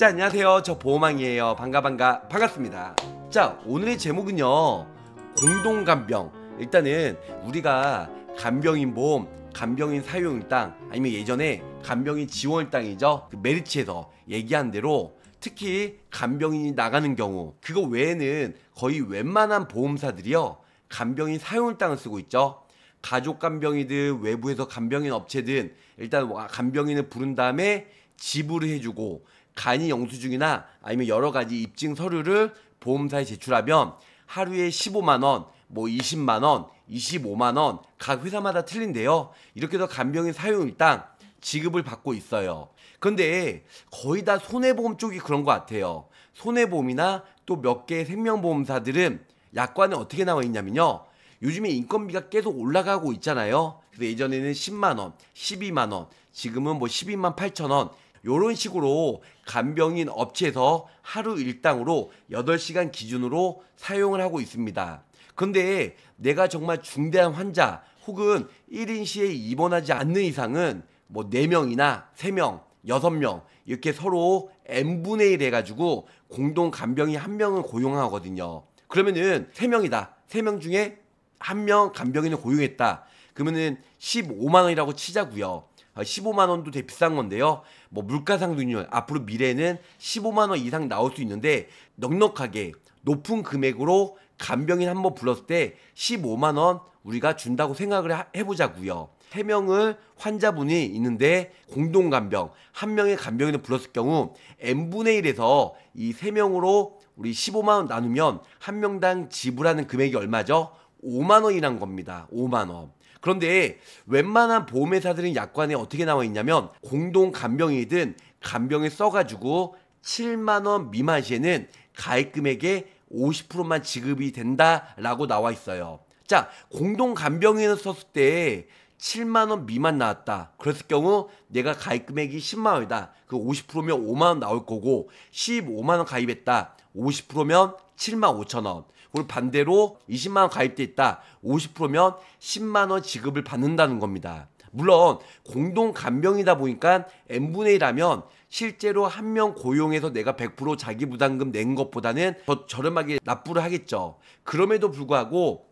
자 안녕하세요 저 보호망이에요 반가 반가 반갑습니다 자 오늘의 제목은요 공동간병 일단은 우리가 간병인 보험 간병인 사용일당 아니면 예전에 간병인 지원일당이죠 그 메리츠에서 얘기한 대로 특히 간병인이 나가는 경우 그거 외에는 거의 웬만한 보험사들이요 간병인 사용일당을 쓰고 있죠 가족 간병이든 외부에서 간병인 업체든 일단 간병인을 부른 다음에 지불을 해주고 간이 영수증이나 아니면 여러 가지 입증 서류를 보험사에 제출하면 하루에 15만 원, 뭐 20만 원, 25만 원 각 회사마다 틀린데요. 이렇게 해서 간병인 사용일당 지급을 받고 있어요. 근데 거의 다 손해보험 쪽이 그런 것 같아요. 손해보험이나 또 몇 개의 생명보험사들은 약관에 어떻게 나와 있냐면요. 요즘에 인건비가 계속 올라가고 있잖아요. 그래서 예전에는 10만원, 12만원, 지금은 뭐 12만 8천원 요런 식으로 간병인 업체에서 하루 일당으로 8시간 기준으로 사용을 하고 있습니다. 근데 내가 정말 중대한 환자 혹은 1인 시에 입원하지 않는 이상은 뭐 4명이나 3명, 6명 이렇게 서로 n분의 1 해가지고 공동 간병이 한 명을 고용하거든요. 그러면은 3명이다. 3명 중에 한 명 간병인을 고용했다. 그러면은 15만 원이라고 치자고요. 15만 원도 되게 비싼 건데요. 뭐 물가상승률 앞으로 미래는 15만 원 이상 나올 수 있는데 넉넉하게 높은 금액으로 간병인 한 번 불렀을 때 15만 원 우리가 준다고 생각을 해보자고요. 3명을 환자분이 있는데 공동 간병, 1 명의 간병인을 불렀을 경우 n분의 1에서 이 3명으로 우리 15만 원 나누면 1 명당 지불하는 금액이 얼마죠? 5만 원이란 겁니다. 5만 원. 그런데 웬만한 보험회사들은 약관에 어떻게 나와 있냐면 공동 간병이든 간병에 써가지고 7만 원 미만 시에는 가입 금액의 50%만 지급이 된다라고 나와 있어요. 자, 공동 간병인을 썼을 때 7만 원 미만 나왔다. 그랬을 경우 내가 가입 금액이 10만 원이다. 그 50%면 5만 원 나올 거고 15만 원 가입했다. 50%면 7만 5천 원. 그리고 반대로 20만 원 가입돼 있다. 50%면 10만 원 지급을 받는다는 겁니다. 물론 공동 간병이다 보니까 n분의 1하면 실제로 한 명 고용해서 내가 100% 자기 부담금 낸 것보다는 더 저렴하게 납부를 하겠죠. 그럼에도 불구하고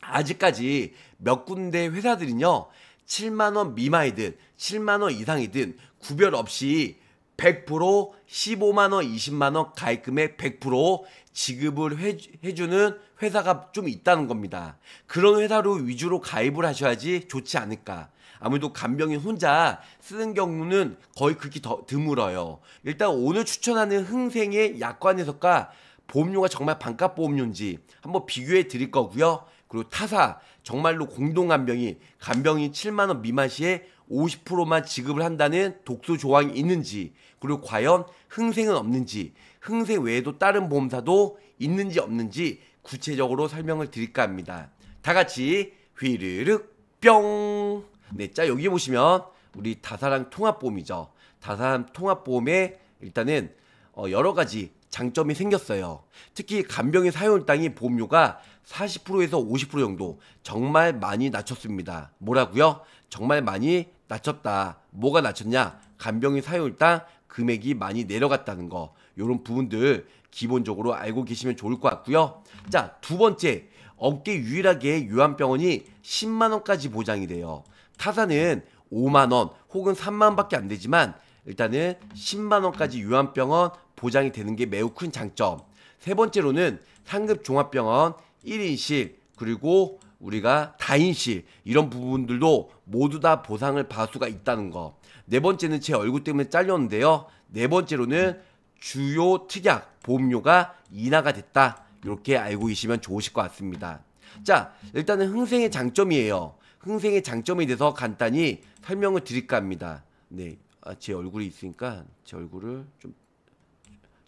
아직까지 몇 군데 회사들이요 7만 원 미만이든 7만 원 이상이든 구별 없이 100% 15만원, 20만원 가입금의 100% 지급을 해, 해주는 회사가 좀 있다는 겁니다. 그런 회사로 위주로 가입을 하셔야지 좋지 않을까. 아무래도 간병인 혼자 쓰는 경우는 거의 그렇게 더 드물어요. 일단 오늘 추천하는 흥생의 약관에서가 보험료가 정말 반값 보험료인지 한번 비교해 드릴 거고요. 그리고 타사 정말로 공동 간병인 간병인 7만 원 미만 시에 50%만 지급을 한다는 독소 조항이 있는지 그리고 과연 흥생은 없는지, 흥생 외에도 다른 보험사도 있는지 없는지 구체적으로 설명을 드릴까 합니다. 다 같이 휘르륵 뿅. 네, 자 여기 보시면 우리 다사랑 통합보험이죠. 다사랑 통합보험에 일단은 어, 여러 가지 장점이 생겼어요. 특히 간병인 사용 땅이 보험료가 40%에서 50% 정도 정말 많이 낮췄습니다. 뭐라고요? 정말 많이 낮췄다. 뭐가 낮췄냐? 간병인 사용 땅 금액이 많이 내려갔다는 거 이런 부분들 기본적으로 알고 계시면 좋을 것 같고요. 자, 두 번째 업계 유일하게 요한병원이 10만 원까지 보장이 돼요. 타사는 5만 원 혹은 3만 원밖에 안 되지만 일단은 10만 원까지 요한병원 보장이 되는 게 매우 큰 장점. 세 번째로는 상급 종합병원 1인실 그리고 우리가 다인시 이런 부분들도 모두 다 보상을 받을 수가 있다는 거. 네 번째는 제 얼굴 때문에 잘렸는데요. 네 번째로는 주요 특약 보험료가 인하가 됐다. 이렇게 알고 계시면 좋으실 것 같습니다. 자, 일단은 흥생의 장점이에요. 흥생의 장점에 대해서 간단히 설명을 드릴까 합니다. 네, 아, 제 얼굴이 있으니까 제 얼굴을 좀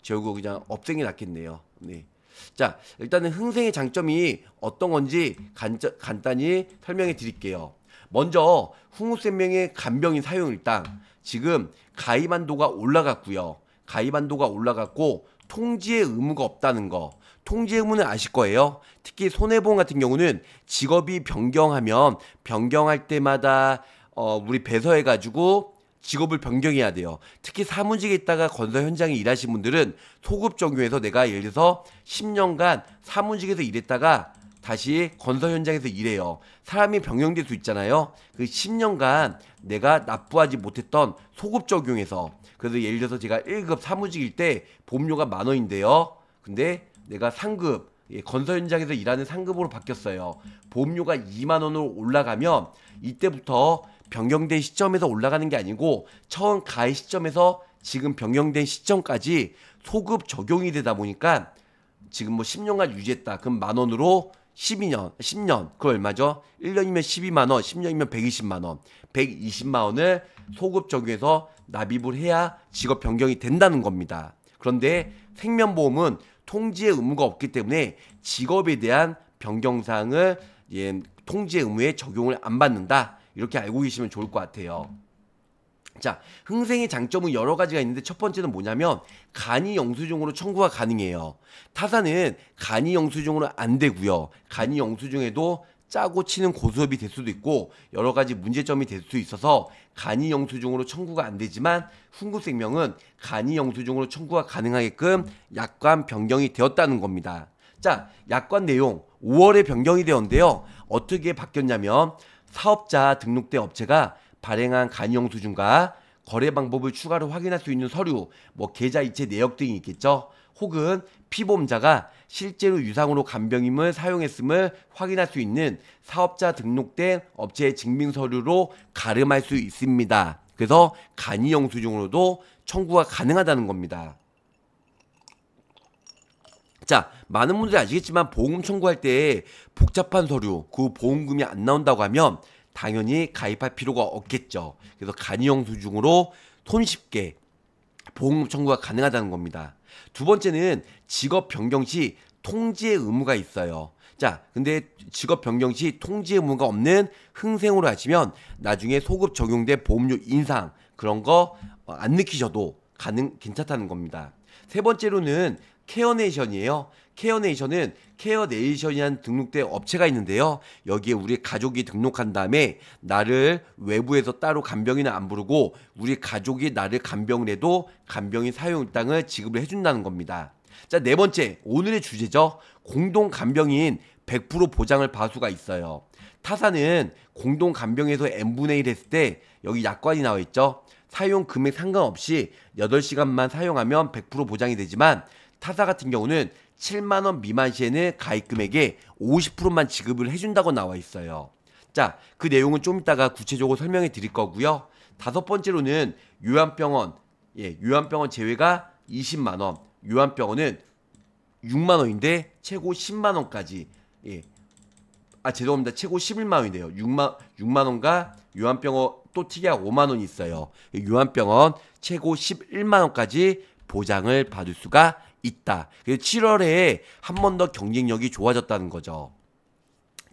제 얼굴 그냥 업생이 낫겠네요. 네. 자, 일단은 흥생의 장점이 어떤 건지 간저, 간단히 설명해 드릴게요. 먼저 흥우생명의 간병인 사용 일당 지금 가입반도가 올라갔고요. 가입반도가 올라갔고 통지의 의무가 없다는 거. 통지 의무는 아실 거예요. 특히 손해보험 같은 경우는 직업이 변경하면 변경할 때마다 어, 우리 배서해가지고 직업을 변경해야 돼요. 특히 사무직에 있다가 건설 현장에 일하신 분들은 소급 적용해서 내가 예를 들어서 10년간 사무직에서 일했다가 다시 건설 현장에서 일해요. 사람이 변경될 수 있잖아요. 그 10년간 내가 납부하지 못했던 소급 적용해서 그래서 예를 들어서 제가 1급 사무직일 때 보험료가 만 원인데요. 근데 내가 상급 예, 건설 현장에서 일하는 상급으로 바뀌었어요. 보험료가 2만 원으로 올라가면 이때부터 변경된 시점에서 올라가는 게 아니고 처음 가입 시점에서 지금 변경된 시점까지 소급 적용이 되다 보니까 지금 뭐 10년간 유지했다. 그럼 만 원으로 12년, 10년, 그 얼마죠? 1년이면 12만 원, 10년이면 120만 원, 120만 원을 소급 적용해서 납입을 해야 직업 변경이 된다는 겁니다. 그런데 생명보험은 통지의 의무가 없기 때문에 직업에 대한 변경 사항을 예, 통지의 의무에 적용을 안 받는다. 이렇게 알고 계시면 좋을 것 같아요. 자, 흥생의 장점은 여러 가지가 있는데 첫 번째는 뭐냐면 간이 영수증으로 청구가 가능해요. 타사는 간이 영수증으로 안 되고요. 간이 영수증에도 짜고 치는 고수업이 될 수도 있고 여러 가지 문제점이 될 수 있어서 간이 영수증으로 청구가 안 되지만 훈구생명은 간이 영수증으로 청구가 가능하게끔 약관 변경이 되었다는 겁니다. 자, 약관 내용 5월에 변경이 되었는데요. 어떻게 바뀌었냐면 사업자 등록된 업체가 발행한 간이형 수준과 거래 방법을 추가로 확인할 수 있는 서류, 뭐 계좌 이체 내역 등이 있겠죠. 혹은 피보험자가 실제로 유상으로 간병임을 사용했음을 확인할 수 있는 사업자 등록된 업체의 증빙 서류로 가름할 수 있습니다. 그래서 간이형 수준으로도 청구가 가능하다는 겁니다. 자, 많은 분들이 아시겠지만 보험 청구할 때 복잡한 서류, 그 보험금이 안 나온다고 하면 당연히 가입할 필요가 없겠죠. 그래서 간이형 수중으로 손쉽게 보험금 청구가 가능하다는 겁니다. 두 번째는 직업 변경 시 통지의 의무가 있어요. 자, 근데 직업 변경 시 통지 의무가 없는 흥생으로 하시면 나중에 소급 적용된 보험료 인상 그런 거안 어, 느끼셔도 가능 괜찮다는 겁니다. 세 번째로는 케어네이션이에요. 케어네이션은 케어네이션이란 등록된 업체가 있는데요. 여기에 우리 가족이 등록한 다음에 나를 외부에서 따로 간병인을 안 부르고 우리 가족이 나를 간병을 해도 간병인 사용일당을 지급을 해준다는 겁니다. 자, 네 번째, 오늘의 주제죠. 공동 간병인 100% 보장을 봐수가 있어요. 타사는 공동 간병에서 n분의 1 했을 때 여기 약관이 나와 있죠. 사용 금액 상관없이 8시간만 사용하면 100% 보장이 되지만 타사 같은 경우는 7만 원 미만 시에는 가입금액의 50%만 지급을 해준다고 나와 있어요. 자, 그 내용은 좀 이따가 구체적으로 설명해 드릴 거고요. 다섯 번째로는 요양병원, 예, 요양병원 제외가 20만 원, 요양병원은 6만 원인데 최고 10만 원까지, 예, 아 죄송합니다, 최고 11만 원이네요. 6만 6만 원과 요양병원 또 특이한 5만 원이 있어요. 요양병원 최고 11만 원까지 보장을 받을 수가 있다. 그래서 7월에 한 번 더 경쟁력이 좋아졌다는 거죠.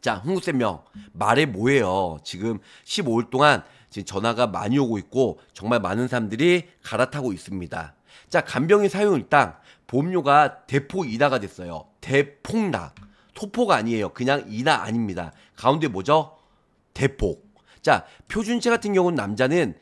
자, 흥국생명 말해 뭐예요? 지금 15일 동안 지금 전화가 많이 오고 있고 정말 많은 사람들이 갈아타고 있습니다. 자, 간병인 사용 일당 보험료가 대폭 인하가 됐어요. 대폭락. 소폭 아니에요. 그냥 인하 아닙니다. 가운데 뭐죠? 대폭. 자, 표준체 같은 경우는 남자는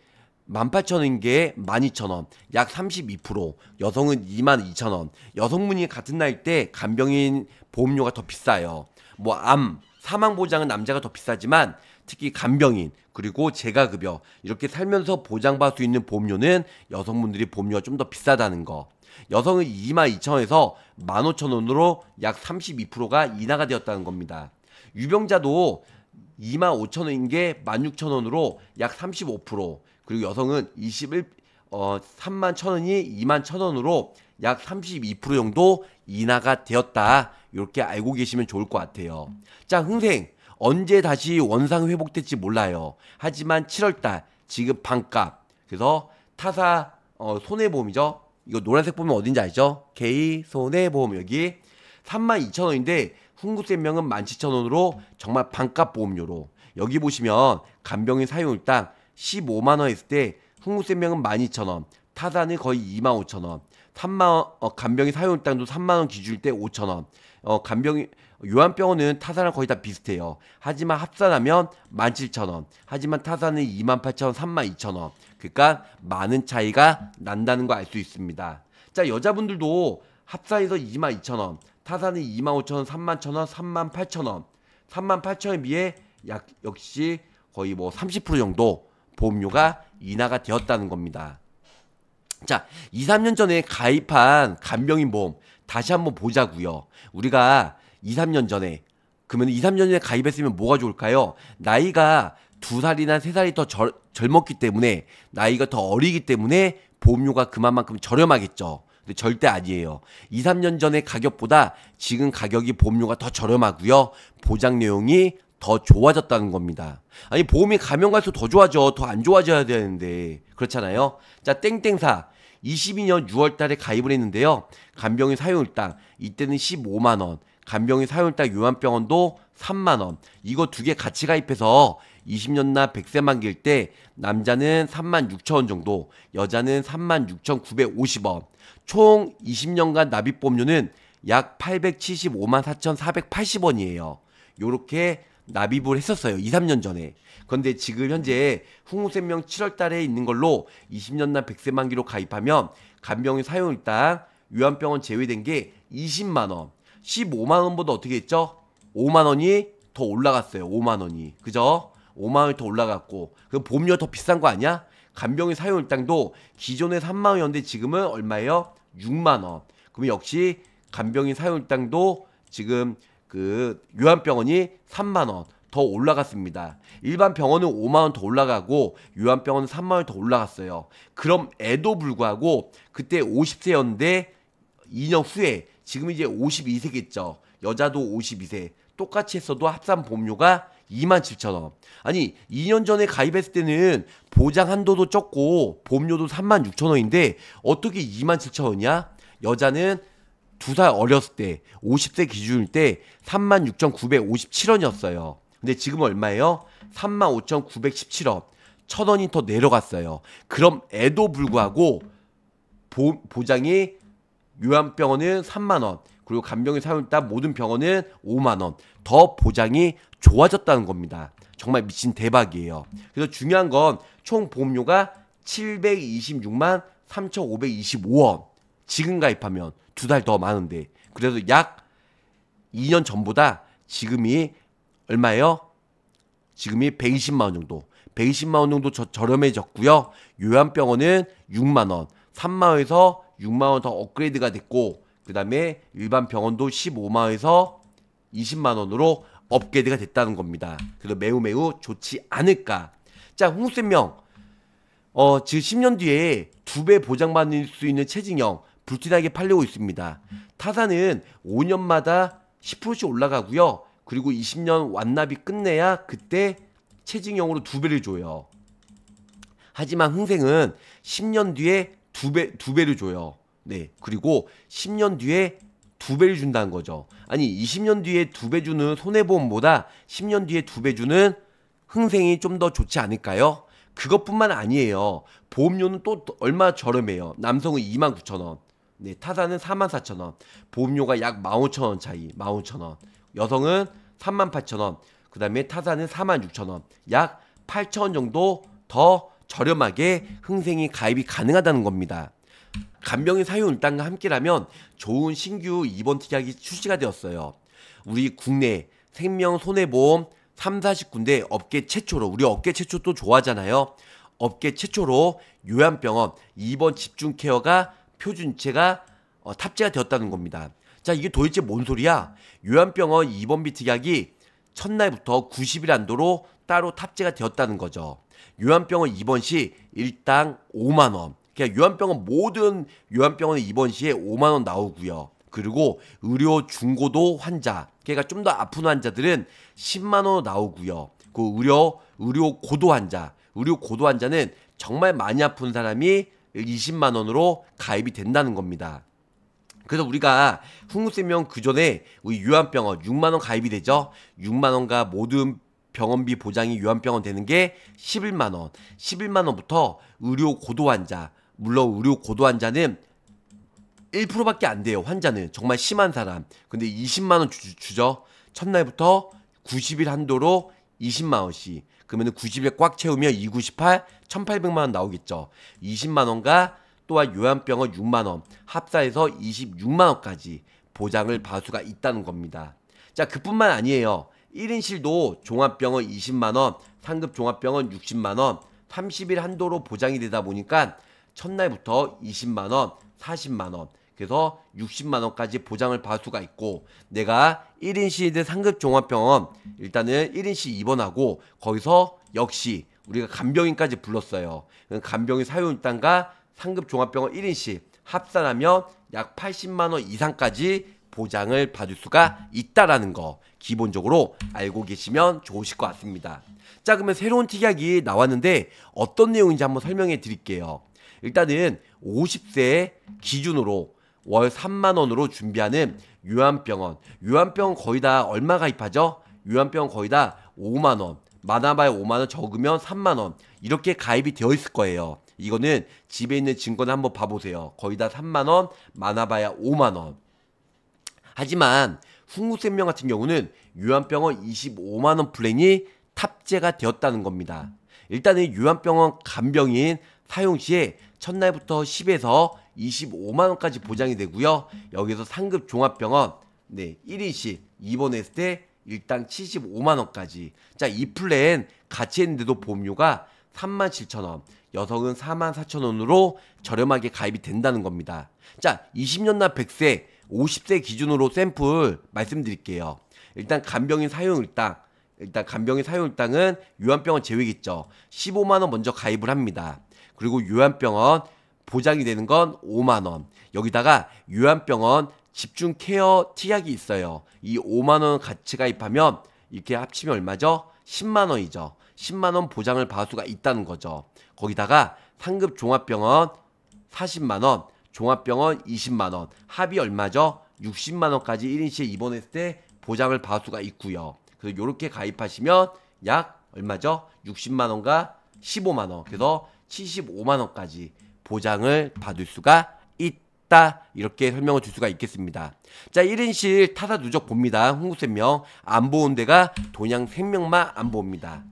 18,000원인 게 12,000원, 약 32%, 여성은 22,000원. 여성분이 같은 나이 때 간병인 보험료가 더 비싸요. 뭐 암, 사망 보장은 남자가 더 비싸지만 특히 간병인 그리고 재가급여 이렇게 살면서 보장받을 수 있는 보험료는 여성분들이 보험료가 좀 더 비싸다는 거. 여성은 22,000원에서 15,000원으로 약 32%가 인하가 되었다는 겁니다. 유병자도 25,000원인 게 16,000원으로 약 35%, 그리고 여성은 21, 어, 3만 천 원이 2만 천 원으로 약 32% 정도 인하가 되었다. 이렇게 알고 계시면 좋을 것 같아요. 자, 흥생. 언제 다시 원상 회복될지 몰라요. 하지만 7월달 지급 반값. 그래서 타사 어, 손해보험이죠. 이거 노란색 보면 어딘지 알죠? K 손해보험 여기 3만2천원인데흥구생명은 17,000원으로 정말 반값 보험료로 여기 보시면 간병인 사용일당 15만 원 했을 때 흥국생명은 12,000원, 타산은 거의 25,000원, 3만 어, 간병이 사용당도 3만 원 기준일 때 5,000원. 어, 간병이 요한병원은 타산은 거의 다 비슷해요. 하지만 합산하면 17,000원. 하지만 타산은 28,000원, 32,000원. 그러니까 많은 차이가 난다는 거 알 수 있습니다. 자, 여자분들도 합산해서 22,000원, 타산은 25,000원, 31,000원, 38,000원. 38,000원에 비해 약 역시 거의 뭐 30% 정도 보험료가 인하가 되었다는 겁니다. 자, 2, 3년 전에 가입한 간병인 보험 다시 한번 보자고요. 우리가 2, 3년 전에 그러면 2, 3년 전에 가입했으면 뭐가 좋을까요? 나이가 두 살이나 세 살이 더 절, 젊었기 때문에 나이가 더 어리기 때문에 보험료가 그만큼 저렴하겠죠. 근데 절대 아니에요. 2, 3년 전에 가격보다 지금 가격이 보험료가 더 저렴하고요. 보장 내용이 더 좋아졌다는 겁니다. 아니 보험이 가면 갈수록 더 좋아져 더 안 좋아져야 되는데 그렇잖아요. 자 땡땡사 22년 6월 달에 가입을 했는데요. 간병인 사용일당 이때는 15만 원, 간병인 사용일당 요양병원도 3만 원. 이거 두 개 같이 가입해서 20년 나 100세 만기일 때 남자는 3만 6천 원 정도, 여자는 3만 6,950원. 총 20년간 납입 보험료는 약 875만 4,480원이에요. 요렇게 납입을 했었어요. 2, 3년 전에. 그런데 지금 현재 흥우생명 7월 달에 있는 걸로 20년 난 100세 만기로 가입하면 간병인 사용 일당 요한병원 제외된 게 20만 원. 15만 원보다 어떻게 했죠? 5만 원이 더 올라갔어요. 5만 원이. 그죠? 5만 원이 더 올라갔고. 그럼 보험료 더 비싼 거 아니야? 간병인 사용 일당도 기존에 3만 원이었는데 지금은 얼마예요? 6만 원. 그럼 역시 간병인 사용 일당도 지금 그 요한병원이 3만 원 더 올라갔습니다. 일반 병원은 5만 원 더 올라가고 요한병원은 3만 원 더 올라갔어요. 그럼 에도 불구하고 그때 50세였는데 2년 후에 지금 이제 52세겠죠. 여자도 52세. 똑같이 했어도 합산 보험료가 2만 7천 원. 아니 2년 전에 가입했을 때는 보장 한도도 적고 보험료도 3만 6천 원인데 어떻게 2만 7천 원이야? 여자는 두살 어렸을 때 50세 기준일 때 36,957원이었어요. 근데 지금 얼마예요? 35,917원. 천 원이 더 내려갔어요. 그럼 애도 불구하고 보, 보장이 요양병원은 3만 원, 그리고 간병인 사용했다 모든 병원은 5만 원. 더 보장이 좋아졌다는 겁니다. 정말 미친 대박이에요. 그래서 중요한 건 총 보험료가 726만 3,525원. 지금 가입하면 두 달 더 많은데 그래도 약 2년 전보다 지금이 얼마예요? 지금이 120만 원 정도. 120만 원 정도 저, 저렴해졌고요. 요양병원은 6만 원, 3만 원에서 6만 원 더 업그레이드가 됐고 그다음에 일반 병원도 15만 원에서 20만 원으로 업그레이드가 됐다는 겁니다. 그래서 매우 매우 좋지 않을까. 자, 홍쌤명. 어, 지금 10년 뒤에 두 배 보장받을 수 있는 체증형 불티나게 팔리고 있습니다. 타사는 5년마다 10%씩 올라가고요. 그리고 20년 완납이 끝내야 그때 체징형으로2 배를 줘요. 하지만 흥생은 10년 뒤에 2 배, 두 배를 줘요. 네. 그리고 10년 뒤에 2 배를 준다는 거죠. 아니, 20년 뒤에 2배 주는 손해보험보다 10년 뒤에 2배 주는 흥생이 좀 더 좋지 않을까요? 그것뿐만 아니에요. 보험료는 또 얼마 저렴해요. 남성은 29,000원, 네, 타사는 44,000원. 보험료가 약 15,000원 차이. 15,000원. 여성은 38,000원. 그다음에 타사는 46,000원. 약 8,000원 정도 더 저렴하게 흥생이 가입이 가능하다는 겁니다. 간병인 사유울당과 함께라면 좋은 신규 입원 특약이 출시가 되었어요. 우리 국내 생명 손해보험 3, 40군데 업계 최초로 우리 업계 최초 또 좋아하잖아요. 업계 최초로 요양병원 입원 집중 케어가 표준체가 어, 탑재가 되었다는 겁니다. 자, 이게 도대체 뭔 소리야? 요한병원 입원비특약이 첫날부터 90일 안도로 따로 탑재가 되었다는 거죠. 요한병원 입원 시 일당 5만 원. 그러니까 요한병원 모든 요한병원 입원 시에 5만 원 나오고요. 그리고 의료 중고도 환자, 그러니까 좀 더 아픈 환자들은 10만 원 나오고요. 그 의료 의료 고도 환자, 의료 고도 환자는 정말 많이 아픈 사람이 20만 원으로 가입이 된다는 겁니다. 그래서 우리가 흥국생명 그 전에 우리 유한병원 6만 원 가입이 되죠. 6만 원과 모든 병원비 보장이 유한병원 되는 게 11만 원. 11만 원부터 의료 고도 환자. 물론 의료 고도 환자는 1%밖에 안 돼요. 환자는 정말 심한 사람. 근데 20만 원 주, 죠 첫날부터 90일 한도로 20만 원씩. 그러면 90에 꽉 채우면 298, 1800만 원 나오겠죠. 20만 원과 또한 요양병원 6만 원, 합사해서 26만 원까지 보장을 받을 수가 있다는 겁니다. 자, 그뿐만 아니에요. 1인실도 종합병원 20만 원, 상급 종합병원 60만 원, 30일 한도로 보장이 되다 보니까 첫날부터 20만 원, 40만 원, 그래서 60만 원까지 보장을 받을 수가 있고 내가 1인 시드 상급 종합병원 일단은 1인 시 입원하고 거기서 역시 우리가 간병인까지 불렀어요. 간병인 사용일단과 상급 종합병원 1인시 합산하면 약 80만 원 이상까지 보장을 받을 수가 있다라는 거 기본적으로 알고 계시면 좋으실 것 같습니다. 자 그러면 새로운 특약이 나왔는데 어떤 내용인지 한번 설명해 드릴게요. 일단은 50세 기준으로 월 3만 원으로 준비하는 요한병원요한병원 거의 다 얼마 가입하죠? 요한병원 거의 다 5만 원. 많아봐야 5만 원, 적으면 3만 원. 이렇게 가입이 되어 있을 거예요. 이거는 집에 있는 증권는 한번 봐보세요. 거의 다 3만 원, 많아봐야 5만 원. 하지만 흥우생명 같은 경우는 요한병원 25만 원 플랜이 탑재가 되었다는 겁니다. 일단은 요한병원 간병인 사용 시에 첫날부터 10에서 25만 원까지 보장이 되고요. 여기서 상급 종합병원 네, 1인씩 입원했을 때 일당 75만 원까지. 자, 이 플랜 같이 했는데도 보험료가 3 7 0 0 0 원, 여성은 4 4 0 0 0 원으로 저렴하게 가입이 된다는 겁니다. 자, 20년 나 100세, 50세 기준으로 샘플 말씀드릴게요. 일단 간병인 사용일당, 일단 간병인 사용일당은 요한병원 제외겠죠. 15만 원 먼저 가입을 합니다. 그리고 요한병원 보장이 되는 건 5만 원. 여기다가 요양병원 집중 케어 특약이 있어요. 이 5만 원 같이 가입하면 이렇게 합치면 얼마죠? 10만 원이죠. 10만 원 보장을 받을 수가 있다는 거죠. 거기다가 상급 종합병원 40만 원, 종합병원 20만 원, 합이 얼마죠? 60만 원까지 1인실에 입원했을 때 보장을 받을 수가 있고요. 그래서 이렇게 가입하시면 약 얼마죠? 60만 원과 15만 원. 그래서 75만 원까지 보장을 받을 수가 있다. 이렇게 설명을 줄 수가 있겠습니다. 자, 1인실 타사 누적 봅니다. 홍구생명. 안 보온 데가 돈양 생명만 안 봅니다.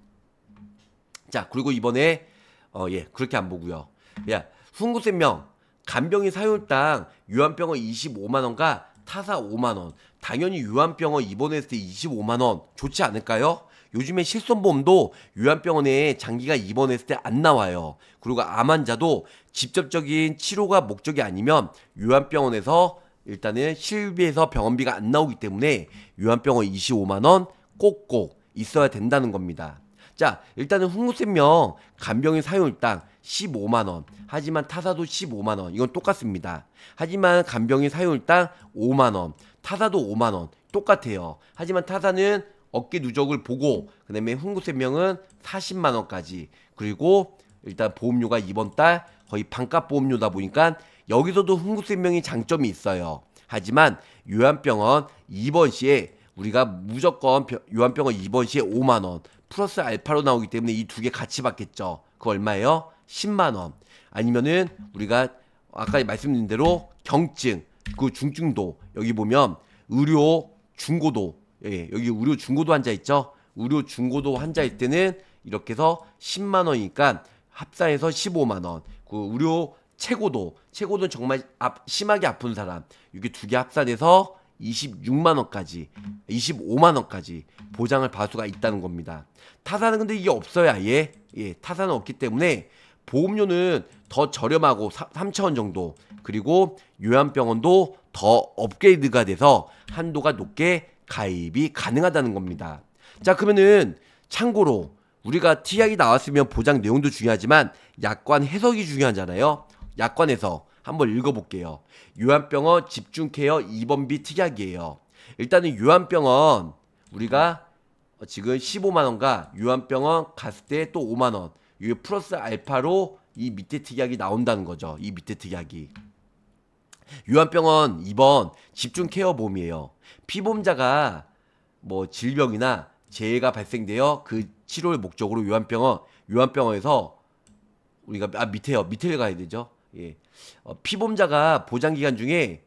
자, 그리고 이번에 어, 예, 그렇게 안 보고요. 야, 훈구생명 간병인 사율당 요한병원 25만 원과 타사 5만원, 당연히 유한병원 입원했을 때 25만원 좋지 않을까요? 요즘에 실손보험도 요한병원에 장기가 입원했을 때 안 나와요. 그리고 암 환자도 직접적인 치료가 목적이 아니면 요한병원에서 일단은 실비에서 병원비가 안 나오기 때문에 요한병원 25만원 꼭꼭 있어야 된다는 겁니다. 자, 일단은 흥구생명 간병인 사용일당 15만원. 하지만 타사도 15만원. 이건 똑같습니다. 하지만 간병인 사용일당 5만원. 타사도 5만원. 똑같아요. 하지만 타사는 어깨 누적을 보고, 그 다음에 흥구세명은 40만원까지. 그리고 일단 보험료가 이번 달 거의 반값 보험료다 보니까 여기서도 흥구세명이 장점이 있어요. 하지만 요한병원 입원 시에 우리가 무조건 요한병원 입원 시에 5만 원 플러스 알파로 나오기 때문에 이 두 개 같이 받겠죠. 그 얼마예요? 10만 원. 아니면은 우리가 아까 말씀드린 대로 경증, 그 중증도 여기 보면 의료 중고도 예, 여기 의료 중고도 환자 있죠. 의료 중고도 환자일 때는 이렇게 해서 10만 원이니까 합산해서 15만 원. 그 의료 최고도 최고도 정말 아, 심하게 아픈 사람 이게 두 개 합산해서 26만 원까지 25만 원까지 보장을 받을 수가 있다는 겁니다. 타사는 근데 이게 없어야 예. 예. 타사는 없기 때문에 보험료는 더 저렴하고 3천원 정도 그리고 요양병원도 더 업그레이드가 돼서 한도가 높게 가입이 가능하다는 겁니다. 자 그러면은 참고로 우리가 티 i 이 나왔으면 보장 내용도 중요하지만 약관 해석이 중요하잖아요. 약관에서 한번 읽어볼게요. 요한병원 집중케어 2번비 특약이에요. 일단은 요한병원 우리가 어, 지금 15만원과 요한병원 갔을 때 또 5만원 이게 플러스 알파로 이 밑에 특약이 나온다는 거죠. 이 밑에 특약이. 요한병원 2번 집중케어 봄이에요. 피봄자가 뭐 질병이나 재해가 발생되어 그 치료의 목적으로 요한병원 요한병원에서 우리가 아 밑에요 밑에 가야 되죠. 예, 어, 피보험자가 보장 기간 중에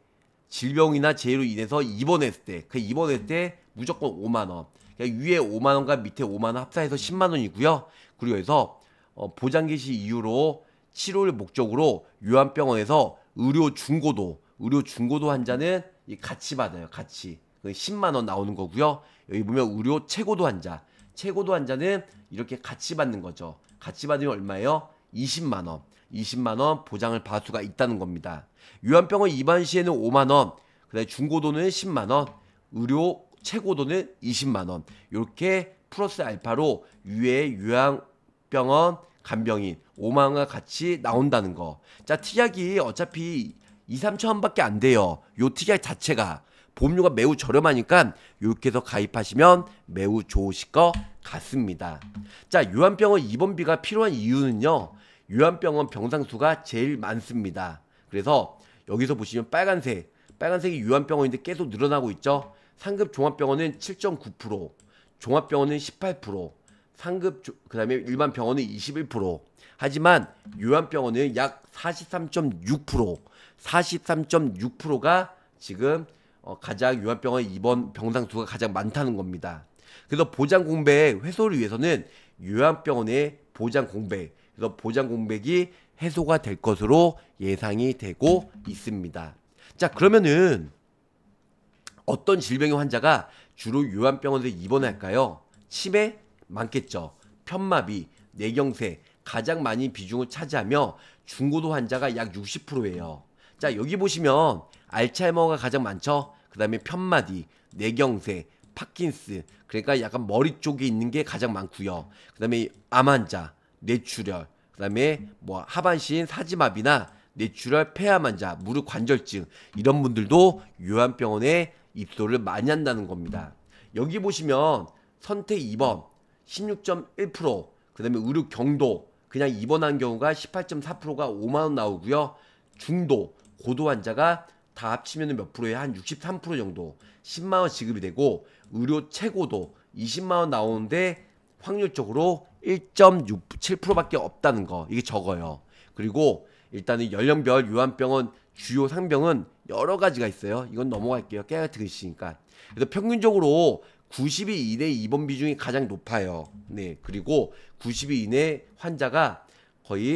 질병이나 재해로 인해서 입원했을 때 그 입원했을 때 무조건 5만 원. 그러니까 위에 5만 원과 밑에 5만 원 합사해서 10만 원이고요. 그리고 해서 어, 보장 개시 이후로 치료를 목적으로 요한병원에서 의료 중고도 의료 중고도 환자는 같이 받아요. 같이 10만 그 원 나오는 거고요. 여기 보면 의료 최고도 환자 최고도 환자는 이렇게 같이 받는 거죠. 같이 받으면 얼마예요? 20만 원. 20만 원 보장을 받을 수가 있다는 겁니다. 유한병원 입원 시에는 5만 원, 그다음에 중고도는 10만 원, 의료 최고도는 20만 원. 이렇게 플러스 알파로 유해 유양병원 간병인 5만 원과 같이 나온다는 거. 자, 특약이 어차피 2, 3천 원밖에 안 돼요. 요 특약 자체가 보험료가 매우 저렴하니까 이렇게 해서 가입하시면 매우 좋으실 것 같습니다. 자, 요한병원 입원비가 필요한 이유는요. 유한병원 병상 수가 제일 많습니다. 그래서 여기서 보시면 빨간색, 빨간색이 유한병원인데 계속 늘어나고 있죠. 상급 종합병원은 7.9%, 종합병원은 18%, 상급 그다음에 일반 병원은 21%. 하지만 요한병원은약 43.6%, 43.6%가 지금 어, 가장 요한병원 입원 병상 수가 가장 많다는 겁니다. 그래서 보장 공백 회소를 위해서는 요양병원의 보장 공백 그래서 보장 공백이 해소가 될 것으로 예상이 되고 있습니다. 자, 그러면은 어떤 질병의 환자가 주로 요양병원에서 입원할까요? 치매 많겠죠. 편마비, 내경색 가장 많이 비중을 차지하며 중고도 환자가 약 60%예요. 자, 여기 보시면 알츠하이머가 가장 많죠. 그다음에 편마디, 내경색 파킨스, 그러니까 약간 머리 쪽에 있는 게 가장 많고요. 그다음에 암 환자, 뇌출혈, 그다음에 뭐 하반신 사지마비나 뇌출혈, 폐암 환자, 무릎 관절증 이런 분들도 요한병원에 입소를 많이 한다는 겁니다. 여기 보시면 선택 2번 16.1%, 그다음에 의료 경도 그냥 입원한 경우가 18.4%가 5만 원 나오고요. 중도, 고도 환자가 다 합치면 몇 프로에 한 63% 정도 10만 원 지급이 되고 의료 최고도 20만 원 나오는데 확률적으로 1.7%밖에 없다는 거 이게 적어요. 그리고 일단은 연령별 요한병원 주요 상병은 여러 가지가 있어요. 이건 넘어갈게요. 깨알같그 글씨니까. 그래서 평균적으로 90일 이내 입원 비중이 가장 높아요. 네. 그리고 90일 이내 환자가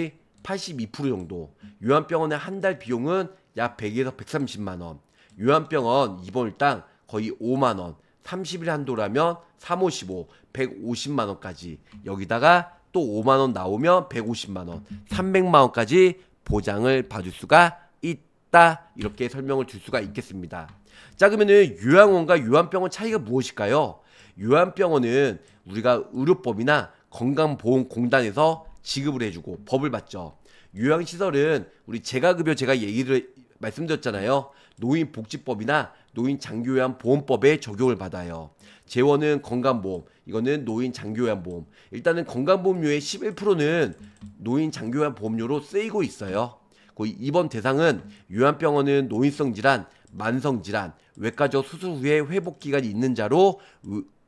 거의 82% 정도. 요한병원의 한 달 비용은 약 100에서 130만 원. 요한병원 입원일당 거의 5만 원. 30일 한도라면 355, 150만 원까지 여기다가 또 5만 원 나오면 150만 원, 300만 원까지 보장을 받을 수가 있다. 이렇게 설명을 줄 수가 있겠습니다. 자 그러면은 요양원과 요양병원 차이가 무엇일까요? 요양병원은 우리가 의료법이나 건강보험공단에서 지급을 해주고 법을 받죠. 요양시설은 우리 재가급여 제가 얘기를 말씀드렸잖아요. 노인복지법이나 노인장기요양보험법에 적용을 받아요. 재원은 건강보험, 이거는 노인장기요양보험 일단은 건강보험료의 11%는 노인장기요양보험료로 쓰이고 있어요. 거의 이번 대상은 요양병원은 노인성 질환, 만성 질환, 외과적 수술 후에 회복 기간이 있는 자로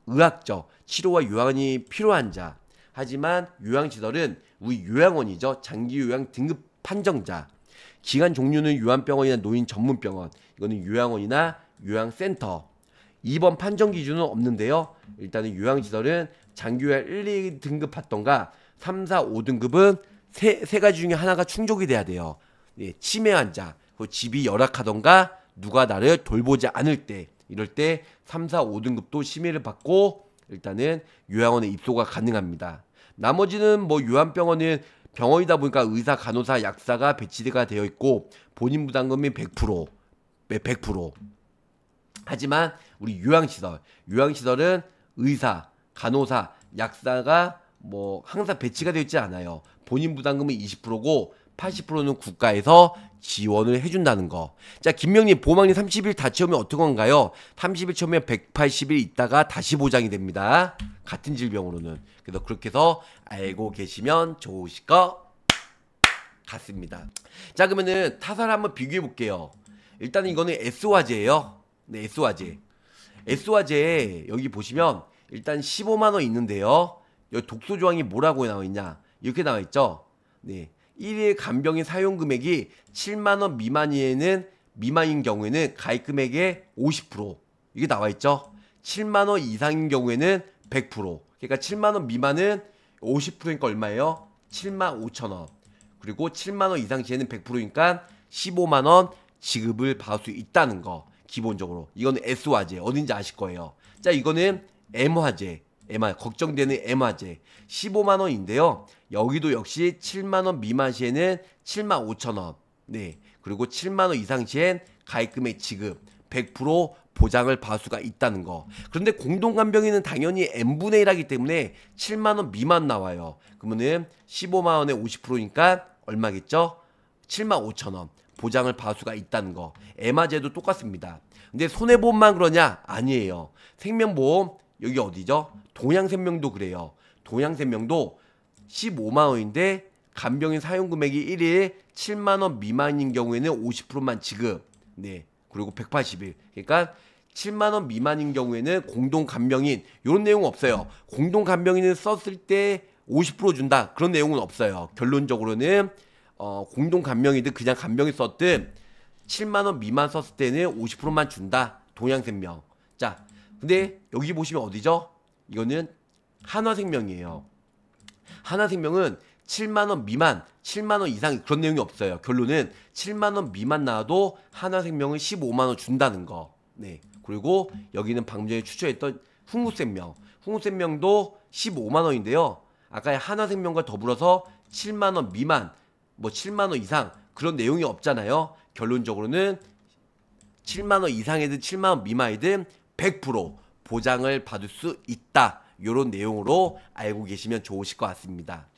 의학적 치료와 요양이 필요한 자. 하지만 요양시설은 우리 요양원이죠. 장기 요양 등급 판정자. 기간 종류는 요양병원이나 노인 전문병원, 이거는 요양원이나 요양센터. 입원 판정 기준은 없는데요. 일단은 요양시설은 장기요양 1, 2등급 받던가 3, 4, 5등급은 세, 세 가지 중에 하나가 충족이 돼야 돼요. 예, 치매 환자, 그 집이 열악하던가 누가 나를 돌보지 않을 때 이럴 때 3, 4, 5등급도 심의를 받고 일단은 요양원에 입소가 가능합니다. 나머지는 뭐 요양병원은 병원이다 보니까 의사, 간호사, 약사가 배치가 되어 있고 본인 부담금이 100% 100% 하지만 우리 요양시설 요양시설은 의사, 간호사, 약사가 뭐 항상 배치가 되어 있지 않아요. 본인 부담금은 20%고 80%는 국가에서 지원을 해준다는 거. 자, 김명님, 보망님 30일 다 채우면 어떤 건가요? 30일 채우면 180일 있다가 다시 보장이 됩니다. 같은 질병으로는. 그래서 그렇게 해서 알고 계시면 좋으실 것 같습니다. 자, 그러면은 타살 사 한번 비교해 볼게요. 일단 이거는 S화제예요. 네, S화제. S화제 여기 보시면 일단 15만 원 있는데요. 여기 독소 조항이 뭐라고 나와 있냐? 이렇게 나와 있죠. 네. 1일 간병인 사용 금액이 7만 원 미만이에는 미만인 경우에는 가입 금액의 50% 이게 나와 있죠. 7만 원 이상인 경우에는 100%. 그러니까 7만 원 미만은 50%니까 얼마예요? 7만 5천 원. 그리고 7만 원 이상 시에는 100%니까 15만 원 지급을 받을 수 있다는 거. 기본적으로 이거는 S 화제 어딘지 아실 거예요. 자, 이거는 M 화제. M 화 걱정되는 M 화제. 15만 원인데요. 여기도 역시 7만원 미만 시에는 7만 5천원. 네. 그리고 7만원 이상 시엔 가입금액 지급 100% 보장을 받을 수가 있다는 거. 그런데 공동간병인은 당연히 n분의 1하기 때문에 7만원 미만 나와요. 그러면은 15만원에 50%니까 얼마겠죠? 7만 5천원. 보장을 받을 수가 있다는 거. 에마제도 똑같습니다. 근데 손해보험만 그러냐? 아니에요. 생명보험, 여기 어디죠? 동양생명도 그래요. 동양생명도 15만 원인데 간병인 사용 금액이 1일 7만 원 미만인 경우에는 50%만 지급. 네. 그리고 180일. 그러니까 7만 원 미만인 경우에는 공동 간병인 이런 내용 없어요. 공동 간병인을 썼을 때 50% 준다 그런 내용은 없어요. 결론적으로는 어, 공동 간병이든 그냥 간병이 썼든 7만 원 미만 썼을 때는 50%만 준다. 동양생명. 자, 근데 여기 보시면 어디죠? 이거는 한화생명이에요. 하나생명은 7만 원 미만, 7만 원 이상 그런 내용이 없어요. 결론은 7만 원 미만 나와도 하나생명은 15만 원 준다는 거. 네. 그리고 여기는 방금 전에 추천했던 흥우생명. 흥우생명도 15만 원인데요. 아까 하나생명과 더불어서 7만 원 미만, 뭐 7만 원 이상 그런 내용이 없잖아요. 결론적으로는 7만 원 이상이든 7만 원 미만이든 100% 보장을 받을 수 있다. 이런 내용으로 알고 계시면 좋으실 것 같습니다.